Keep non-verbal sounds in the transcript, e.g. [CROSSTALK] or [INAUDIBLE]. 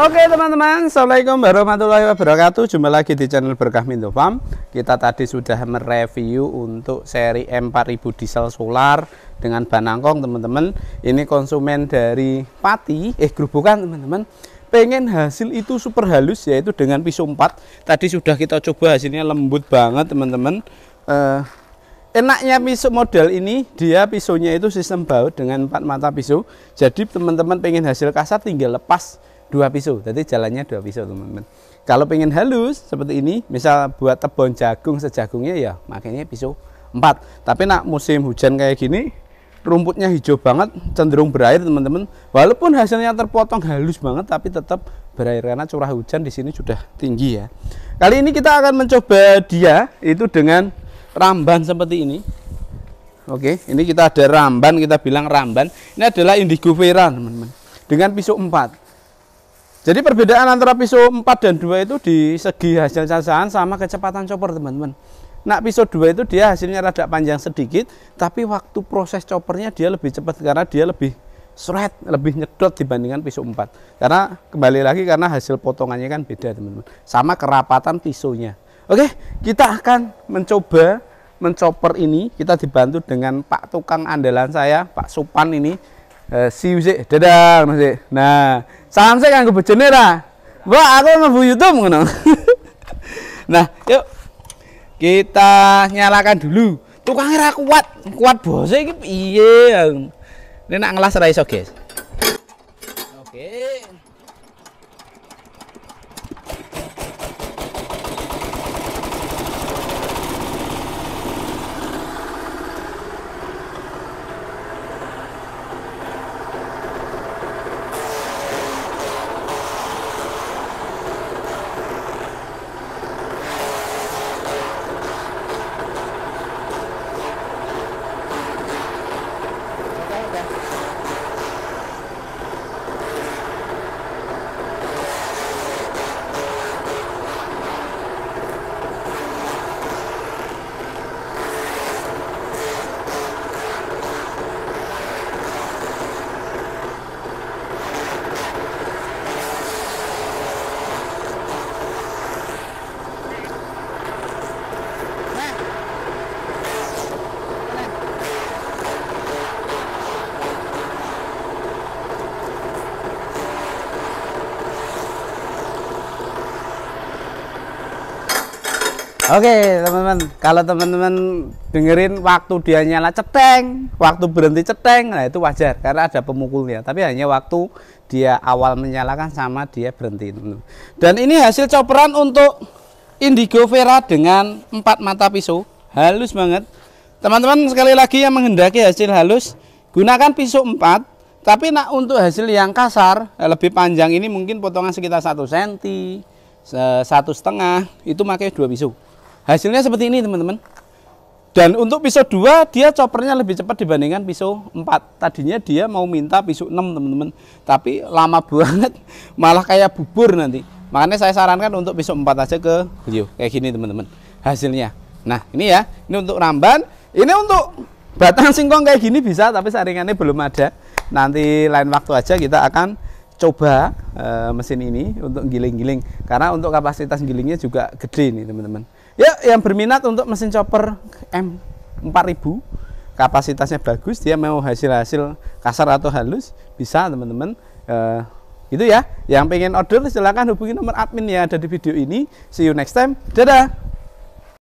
Oke teman-teman, Assalamualaikum warahmatullahi wabarakatuh Jumpa lagi di channel Berkah Mindo Farm Kita tadi sudah mereview untuk seri M4000 diesel solar Dengan banangkong teman-teman Ini konsumen dari Pati Eh gerubukan teman-teman pengen hasil itu super halus yaitu dengan pisau 4 tadi sudah kita coba hasilnya lembut banget teman-teman eh, enaknya pisau model ini dia pisaunya itu sistem baut dengan empat mata pisau jadi teman-teman pengen hasil kasar tinggal lepas dua pisau jadi jalannya dua pisau teman-teman kalau pengen halus seperti ini misal buat tebon jagung sejagungnya ya makanya pisau empat tapi nak musim hujan kayak gini rumputnya hijau banget cenderung berair teman-teman walaupun hasilnya terpotong halus banget tapi tetap berair karena curah hujan di sini sudah tinggi ya kali ini kita akan mencoba dia itu dengan ramban seperti ini Oke, ini kita ada ramban, kita bilang ramban. Ini adalah indigo vera, teman-teman. Dengan pisau 4. Jadi perbedaan antara pisau 4 dan 2 itu di segi hasil cacahan sama kecepatan chopper teman-teman. Nah pisau 2 itu dia hasilnya rada panjang sedikit, tapi waktu proses choppernya dia lebih cepat karena dia lebih seret, lebih nyedot dibandingkan pisau 4. Karena kembali lagi karena hasil potongannya kan beda teman-teman. Sama kerapatan pisaunya. Oke, kita akan mencoba mencoper ini. Kita dibantu dengan Pak Tukang andalan saya, Pak Supan ini Eh, siu sik, dadang sik. Nah, salam sik kanggo bojone ra. Mbok aku ngebu YouTube ngono. [LAUGHS] nah, yuk kita nyalakan dulu. Tukangnya ra kuat, kuat bose iki piye. Ini nak ngelas ra iso, guys. Oke teman-teman, kalau teman-teman dengerin waktu dia nyala ceteng, waktu berhenti ceteng, nah itu wajar karena ada pemukulnya. Tapi hanya waktu dia awal menyalakan sama dia berhenti. Dan ini hasil coperan untuk indigo vera dengan empat mata pisau, halus banget. Teman-teman sekali lagi yang menghendaki hasil halus, gunakan pisau 4 tapi nak untuk hasil yang kasar lebih panjang ini mungkin potongan sekitar satu senti satu setengah itu makanya dua pisau hasilnya seperti ini teman-teman dan untuk pisau 2 dia choppernya lebih cepat dibandingkan pisau 4 tadinya dia mau minta pisau 6 teman-teman tapi lama [LAUGHS] banget malah kayak bubur nanti makanya saya sarankan untuk pisau 4 aja ke beliau kayak gini teman-teman hasilnya nah ini ya ini untuk ramban ini untuk batang singkong kayak gini bisa tapi saringannya belum ada nanti lain waktu aja kita akan coba e, mesin ini untuk giling-giling karena untuk kapasitas gilingnya juga gede nih teman-teman Ya, yang berminat untuk mesin chopper M4000 kapasitasnya bagus, dia mau hasil-hasil kasar atau halus bisa teman-teman. e, itu ya. Yang pengen order silahkan hubungi nomor admin yang ada di video ini. See you next time. Dadah.